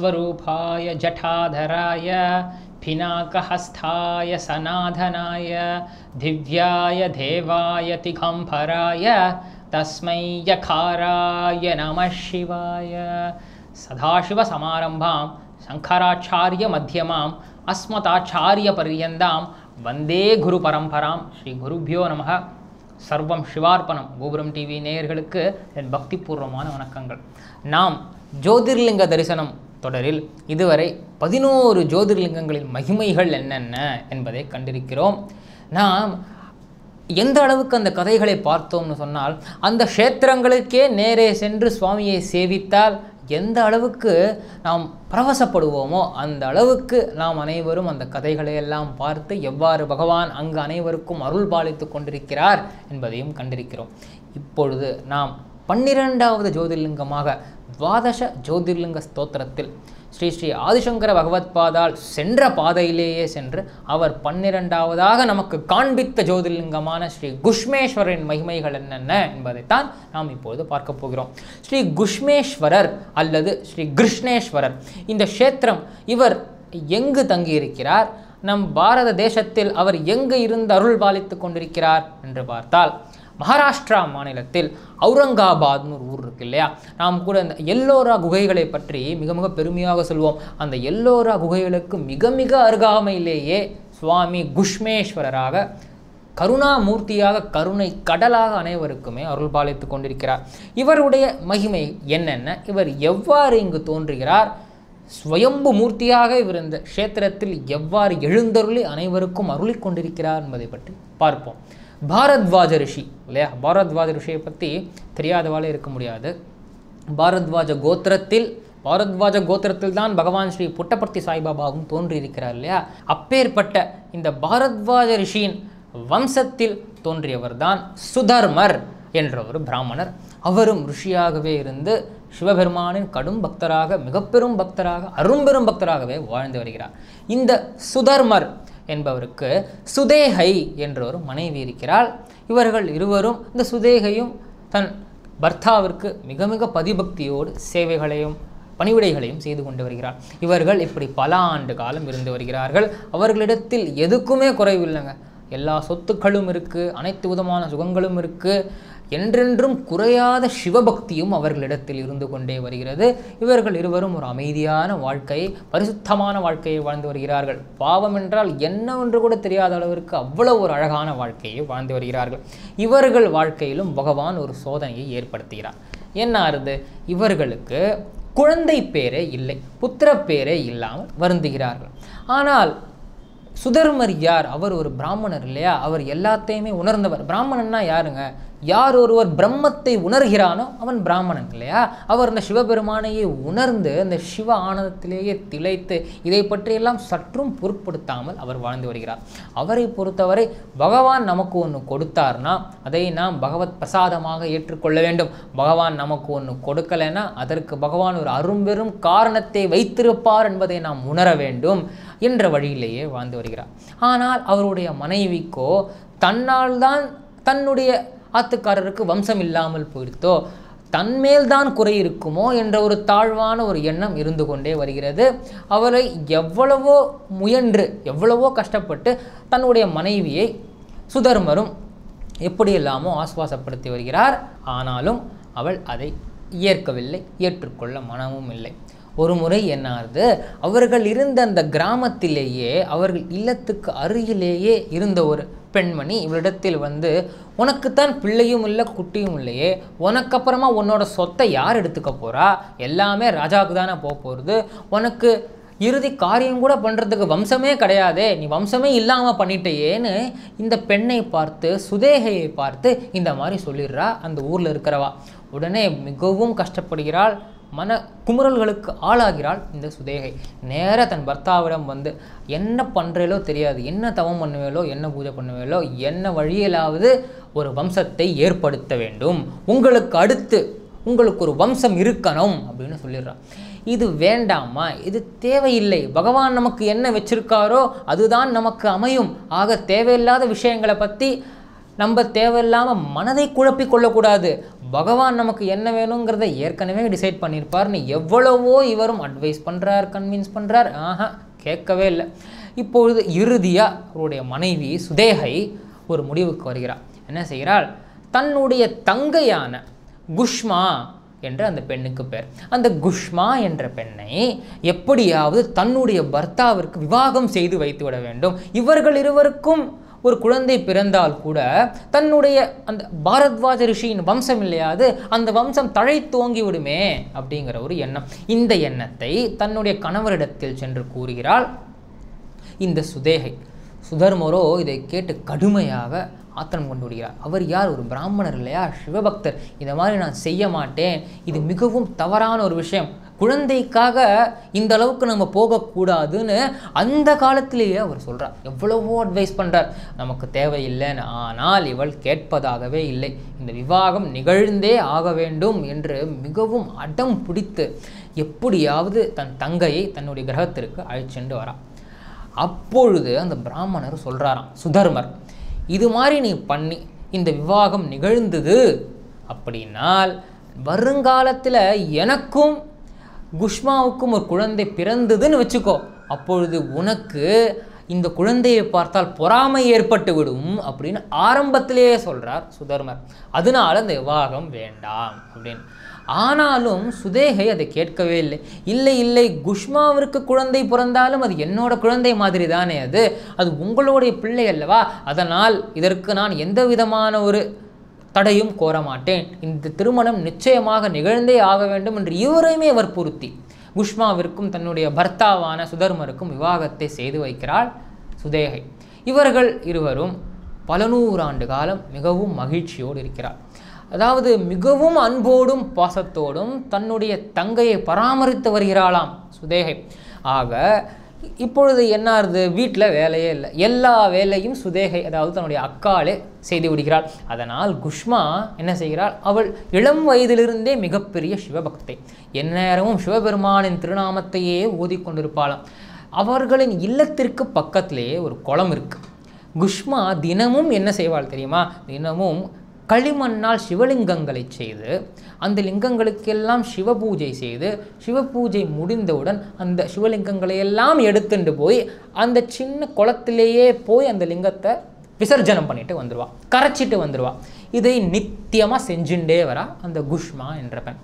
स्वरूपाय जठाधराय पिनाकहस्थाय सनाधनाय दिव्याय देवाय तिघम्भराय तस्मै यकाराय नमः शिवाय सदाशिवसमारम्भां शङ्कराचार्यमध्यमाम् अस्मदाचार्यपर्यन्तां वन्दे गुरुपरम्परां श्रीगुरुभ्यो नमः சர்வம் சிவார்ப்பணம் கோபுரம் டிவி நேயர்களுக்கு என் பக்திபூர்வமான வணக்கங்கள் நாம் ஜோதிர்லிங்க தரிசனம் தொடரில் இதுவரை பதினோரு ஜோதிர்லிங்கங்களின் மகிமைகள் என்னென்ன என்பதை கண்டிருக்கிறோம் நாம் எந்த அளவுக்கு அந்த கதைகளை பார்த்தோம்னு சொன்னால் அந்த க்ஷேத்திரங்களுக்கே நேரே சென்று சுவாமியை சேவித்தால் எந்த அளவுக்கு நாம் பரவசப்படுவோமோ அந்த அளவுக்கு நாம் அனைவரும் அந்த கதைகளை எல்லாம் பார்த்து எவ்வாறு பகவான் அங்கு அனைவருக்கும் அருள் பாலித்து கொண்டிருக்கிறார் என்பதையும் கண்டிருக்கிறோம் இப்பொழுது நாம் பன்னிரெண்டாவது ஜோதிர்லிங்கமாக துவாதச ஜோதிர்லிங்க ஸ்தோத்திரத்தில் ஸ்ரீ ஸ்ரீ ஆதிசங்கர பகவத் பாதால் சென்ற பாதையிலேயே சென்று அவர் பன்னிரெண்டாவதாக நமக்கு காண்பித்த ஜோதிர்லிங்கமான ஸ்ரீ குஷ்மேஸ்வரின் மகிமைகள் என்னென்ன என்பதைத்தான் நாம் இப்போது பார்க்க போகிறோம் ஸ்ரீ குஷ்மேஸ்வரர் அல்லது ஸ்ரீ கிருஷ்ணேஸ்வரர் இந்த க்ஷேத்திரம் இவர் எங்கு தங்கியிருக்கிறார் நம் பாரத தேசத்தில் அவர் எங்கு இருந்து அருள் பாலித்து கொண்டிருக்கிறார் என்று பார்த்தால் மகாராஷ்டிரா மாநிலத்தில் அவுரங்காபாத்னு ஒரு ஊர் இருக்கு இல்லையா நாம் கூட இந்த எல்லோரா குகைகளை பற்றி மிக மிக பெருமையாக சொல்வோம் அந்த எல்லோரா குகைகளுக்கு மிக மிக அருகாமையிலேயே சுவாமி குஷ்மேஸ்வரராக கருணாமூர்த்தியாக கருணை கடலாக அனைவருக்குமே அருள் பாலித்து கொண்டிருக்கிறார் இவருடைய மகிமை என்னென்ன இவர் எவ்வாறு இங்கு தோன்றுகிறார் ஸ்வயம்பு மூர்த்தியாக இவர் இந்த க்ஷேத்திரத்தில் எவ்வாறு எழுந்தருளி அனைவருக்கும் அருளிக் கொண்டிருக்கிறார் என்பதை பற்றி பார்ப்போம் பாரத்வாஜ ரிஷி இல்லையா பாரத்வாஜ் ரிஷியை பற்றி தெரியாதவாலே இருக்க முடியாது பாரத்வாஜ கோத்திரத்தில் பாரத்வாஜ கோத்திரத்தில் தான் பகவான் ஸ்ரீ புட்டபர்த்தி சாய்பாபாவும் தோன்றியிருக்கிறார் இல்லையா அப்பேற்பட்ட இந்த பாரத்வாஜ ரிஷியின் வம்சத்தில் தோன்றியவர் தான் சுதர்மர் என்ற ஒரு பிராமணர் அவரும் ரிஷியாகவே இருந்து சிவபெருமானின் கடும் பக்தராக மிகப்பெரும் பக்தராக அரும்பெரும் பக்தராகவே வாழ்ந்து வருகிறார் இந்த சுதர்மர் என்பவருக்கு சுதேகை என்ற ஒரு மனைவி இருக்கிறாள் இவர்கள் இருவரும் இந்த சுதேகையும் தன் பர்த்தாவிற்கு மிக மிக பதிபக்தியோடு சேவைகளையும் பணிவிடைகளையும் செய்து கொண்டு வருகிறார் இவர்கள் இப்படி பல ஆண்டு காலம் இருந்து வருகிறார்கள் அவர்களிடத்தில் எதுக்குமே குறைவில்லைங்க எல்லா சொத்துக்களும் இருக்குது அனைத்து விதமான சுகங்களும் இருக்குது என்றென்றும் குறையாத சிவபக்தியும் அவர்களிடத்தில் இருந்து கொண்டே வருகிறது இவர்கள் இருவரும் ஒரு அமைதியான வாழ்க்கையை பரிசுத்தமான வாழ்க்கையை வாழ்ந்து வருகிறார்கள் பாவம் என்றால் என்னவென்று கூட தெரியாத அளவிற்கு அவ்வளவு ஒரு அழகான வாழ்க்கையை வாழ்ந்து வருகிறார்கள் இவர்கள் வாழ்க்கையிலும் பகவான் ஒரு சோதனையை ஏற்படுத்துகிறார் என்ன இவர்களுக்கு குழந்தை பேரே இல்லை புத்திர பேரே இல்லாமல் வருந்துகிறார்கள் ஆனால் சுதர்மர் யார் அவர் ஒரு பிராமணர் இல்லையா அவர் எல்லாத்தையுமே உணர்ந்தவர் பிராமணன்னா யாருங்க யார் ஒருவர் பிரம்மத்தை உணர்கிறானோ அவன் பிராமணன் இல்லையா அவர் இந்த சிவபெருமானையே உணர்ந்து அந்த சிவ ஆனந்தத்திலேயே திளைத்து இதை பற்றியெல்லாம் சற்றும் பொருட்படுத்தாமல் அவர் வாழ்ந்து வருகிறார் அவரை பொறுத்தவரை பகவான் நமக்கு ஒன்று கொடுத்தார்னா அதை நாம் பகவத் பிரசாதமாக ஏற்றுக்கொள்ள வேண்டும் பகவான் நமக்கு ஒன்று கொடுக்கலைன்னா அதற்கு பகவான் ஒரு அரும்பெரும் காரணத்தை வைத்திருப்பார் என்பதை நாம் உணர வேண்டும் என்ற வழியிலேயே வாழ்ந்து வருகிறார் ஆனால் அவருடைய மனைவிக்கோ தன்னால் தான் தன்னுடைய ஆத்துக்காரருக்கு வம்சம் இல்லாமல் போயிருத்தோ தன்மேல்தான் குறை இருக்குமோ என்ற ஒரு தாழ்வான ஒரு எண்ணம் இருந்து கொண்டே வருகிறது அவரை எவ்வளவோ முயன்று எவ்வளவோ கஷ்டப்பட்டு தன்னுடைய மனைவியை சுதர்மரும் எப்படி இல்லாமோ ஆஸ்வாசப்படுத்தி வருகிறார் ஆனாலும் அவள் அதை ஏற்கவில்லை ஏற்றுக்கொள்ள மனமும் இல்லை ஒரு முறை என்னாது அவர்கள் இருந்த அந்த கிராமத்திலேயே அவர்கள் இல்லத்துக்கு அருகிலேயே இருந்த ஒரு பெண்மணி இவரிடத்தில் வந்து உனக்குத்தான் பிள்ளையும் இல்லை குட்டியும் இல்லையே உனக்கப்புறமா உன்னோட சொத்தை யார் எடுத்துக்க போகிறா எல்லாமே ராஜாவுக்கு தானே போக போகிறது உனக்கு இறுதி காரியம் கூட பண்ணுறதுக்கு வம்சமே கிடையாதே நீ வம்சமே இல்லாமல் பண்ணிட்டேன்னு இந்த பெண்ணை பார்த்து சுதேகையை பார்த்து இந்த மாதிரி சொல்லிடுறா அந்த ஊரில் இருக்கிறவா உடனே மிகவும் கஷ்டப்படுகிறாள் மன குமுறல்களுக்கு ஆளாகிறாள் இந்த சுதேகை நேராக தன் பர்த்தாவிடம் வந்து என்ன பண்ணுறேலோ தெரியாது என்ன தவம் பண்ணுவேலோ என்ன பூஜை பண்ணுவேலோ என்ன வழியிலாவது ஒரு வம்சத்தை ஏற்படுத்த வேண்டும் உங்களுக்கு அடுத்து உங்களுக்கு ஒரு வம்சம் இருக்கணும் அப்படின்னு சொல்லிடுறான் இது வேண்டாமா இது தேவையில்லை பகவான் நமக்கு என்ன வச்சிருக்காரோ அதுதான் நமக்கு அமையும் ஆக தேவையில்லாத விஷயங்களை பற்றி நம்ம தேவையில்லாமல் மனதை குழப்பி கொள்ளக்கூடாது பகவான் நமக்கு என்ன வேணுங்கிறத ஏற்கனவே டிசைட் பண்ணியிருப்பார்னு எவ்வளவோ இவரும் அட்வைஸ் பண்ணுறார் கன்வின்ஸ் பண்ணுறார் ஆஹா கேட்கவே இல்லை இப்பொழுது இறுதியாக அவருடைய மனைவி சுதேகை ஒரு முடிவுக்கு வருகிறார் என்ன செய்கிறாள் தன்னுடைய தங்கையான குஷ்மா என்ற அந்த பெண்ணுக்கு பேர் அந்த குஷ்மா என்ற பெண்ணை எப்படியாவது தன்னுடைய பர்த்தாவிற்கு விவாகம் செய்து வைத்துவிட வேண்டும் இவர்கள் இருவருக்கும் ஒரு குழந்தை பிறந்தால் கூட தன்னுடைய அந்த பாரத்வாஜ ரிஷியின் வம்சம் இல்லையாது அந்த வம்சம் தழை தோங்கி விடுமே அப்படிங்கிற ஒரு எண்ணம் இந்த எண்ணத்தை தன்னுடைய கணவரிடத்தில் சென்று கூறுகிறாள் இந்த சுதேகை சுதர்மரோ இதை கேட்டு கடுமையாக ஆத்திரம் கொண்டு விடுகிறார் அவர் யார் ஒரு பிராமணர் இல்லையா சிவபக்தர் இந்த மாதிரி நான் செய்ய மாட்டேன் இது மிகவும் தவறான ஒரு விஷயம் குழந்தைக்காக இந்த அளவுக்கு நம்ம போகக்கூடாதுன்னு அந்த காலத்திலேயே அவர் சொல்கிறார் எவ்வளவோ அட்வைஸ் பண்ணுறார் நமக்கு தேவையில்லைன்னு ஆனால் இவள் கேட்பதாகவே இல்லை இந்த விவாகம் நிகழ்ந்தே ஆக வேண்டும் என்று மிகவும் அடம் பிடித்து எப்படியாவது தன் தங்கையை தன்னுடைய கிரகத்திற்கு அழைச்சென்று வரான் அப்பொழுது அந்த பிராமணர் சொல்கிறாராம் சுதர்மர் இது மாதிரி நீ பண்ணி இந்த விவாகம் நிகழ்ந்தது அப்படின்னால் வருங்காலத்தில் எனக்கும் குஷ்மாவுக்கும் ஒரு குழந்தை பிறந்ததுன்னு வச்சுக்கோ அப்பொழுது உனக்கு இந்த குழந்தையை பார்த்தால் பொறாமை ஏற்பட்டு விடும் அப்படின்னு ஆரம்பத்திலேயே சொல்கிறார் சுதர்மர் அதனால் அந்த விவாகம் வேண்டாம் அப்படின்னு ஆனாலும் சுதேகை அதை கேட்கவே இல்லை இல்லை இல்லை குஷ்மாவிற்கு குழந்தை பிறந்தாலும் அது என்னோட குழந்தை மாதிரி தானே அது அது உங்களுடைய பிள்ளை அல்லவா அதனால் இதற்கு நான் எந்த விதமான ஒரு தடையும் கோரமாட்டேன் இந்த திருமணம் நிச்சயமாக நிகழ்ந்தே ஆக வேண்டும் என்று இவரையுமே வற்புறுத்தி குஷ்மாவிற்கும் தன்னுடைய பர்த்தாவான சுதர்மருக்கும் விவாகத்தை செய்து வைக்கிறாள் சுதேகை இவர்கள் இருவரும் பல நூறாண்டு காலம் மிகவும் மகிழ்ச்சியோடு இருக்கிறார் அதாவது மிகவும் அன்போடும் பாசத்தோடும் தன்னுடைய தங்கையை பராமரித்து வருகிறாளாம் சுதேகை ஆக இப்பொழுது என்னாருது வீட்டில் வேலையே இல்லை எல்லா வேலையும் சுதேகை அதாவது தன்னுடைய அக்காலே செய்து விடுகிறாள் அதனால் குஷ்மா என்ன செய்கிறாள் அவள் இளம் வயதிலிருந்தே மிகப்பெரிய சிவபக்தை எந்நேரமும் சிவபெருமானின் திருநாமத்தையே ஓதிக்கொண்டிருப்பாளாம் அவர்களின் இல்லத்திற்கு பக்கத்திலேயே ஒரு குளம் இருக்குது குஷ்மா தினமும் என்ன செய்வாள் தெரியுமா தினமும் களிமண்ணால் சிவலிங்கங்களை செய்து அந்த லிங்கங்களுக்கெல்லாம் சிவ பூஜை செய்து சிவ பூஜை முடிந்தவுடன் அந்த சிவலிங்கங்களை எல்லாம் எடுத்துட்டு போய் அந்த சின்ன குளத்திலேயே போய் அந்த லிங்கத்தை விசர்ஜனம் பண்ணிட்டு வந்துடுவா கரைச்சிட்டு வந்துடுவா இதை நித்தியமாக செஞ்சுட்டே வரா அந்த குஷ்மா என்ற பெண்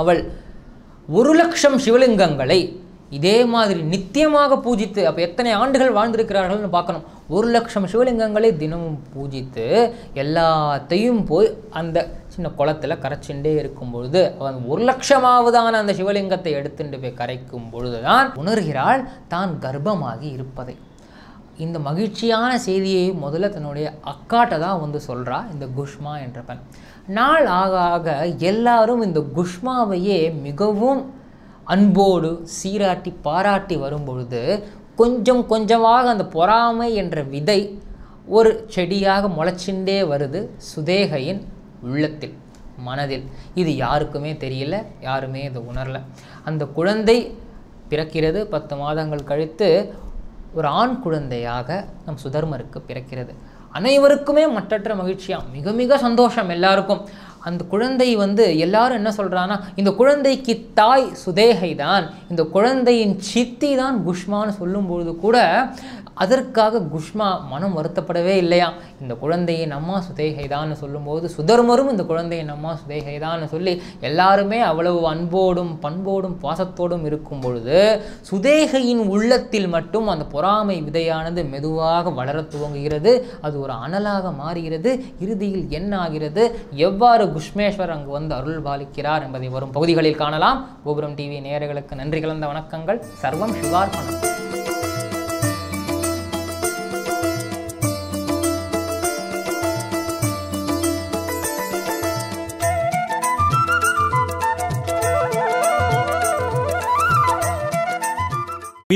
அவள் ஒரு லட்சம் சிவலிங்கங்களை இதே மாதிரி நித்தியமாக பூஜித்து அப்போ எத்தனை ஆண்டுகள் வாழ்ந்திருக்கிறார்கள்னு பார்க்கணும் ஒரு லட்சம் சிவலிங்கங்களை தினமும் பூஜித்து எல்லாத்தையும் போய் அந்த சின்ன குளத்தில் கரைச்சுட்டே இருக்கும் பொழுது அவன் ஒரு லட்சமாவதான அந்த சிவலிங்கத்தை எடுத்துட்டு போய் கரைக்கும் பொழுது தான் உணர்கிறாள் தான் கர்ப்பமாகி இருப்பதை இந்த மகிழ்ச்சியான செய்தியை முதல்ல தன்னுடைய அக்காட்டை தான் வந்து சொல்கிறா இந்த குஷ்மா என்ற பெண் நாள் ஆக ஆக எல்லாரும் இந்த குஷ்மாவையே மிகவும் அன்போடு சீராட்டி பாராட்டி வரும்பொழுது கொஞ்சம் கொஞ்சமாக அந்த பொறாமை என்ற விதை ஒரு செடியாக முளைச்சிண்டே வருது சுதேகையின் உள்ளத்தில் மனதில் இது யாருக்குமே தெரியல யாருமே இதை உணரல அந்த குழந்தை பிறக்கிறது பத்து மாதங்கள் கழித்து ஒரு ஆண் குழந்தையாக நம் சுதர்மருக்கு பிறக்கிறது அனைவருக்குமே மற்றற்ற மகிழ்ச்சியாக மிக மிக சந்தோஷம் எல்லாருக்கும் அந்த குழந்தை வந்து எல்லாரும் என்ன சொல்கிறான்னா இந்த குழந்தைக்கு தாய் சுதேகை தான் இந்த குழந்தையின் சித்தி தான் குஷ்மான்னு சொல்லும்பொழுது கூட அதற்காக குஷ்மா மனம் வருத்தப்படவே இல்லையா இந்த குழந்தையை அம்மா சுதேகைதான்னு சொல்லும்போது சுதர்மரும் இந்த குழந்தையை அம்மா சுதேகைதான்னு சொல்லி எல்லாருமே அவ்வளவு அன்போடும் பண்போடும் பாசத்தோடும் இருக்கும் பொழுது சுதேகையின் உள்ளத்தில் மட்டும் அந்த பொறாமை விதையானது மெதுவாக வளர துவங்குகிறது அது ஒரு அனலாக மாறுகிறது இறுதியில் என்ன ஆகிறது எவ்வாறு குஷ்மேஸ்வர் அங்கு வந்து அருள் பாலிக்கிறார் என்பதை வரும் பகுதிகளில் காணலாம் கோபுரம் டிவி நேயர்களுக்கு நன்றி கலந்த வணக்கங்கள் சர்வம் சிவார்ப்பணம்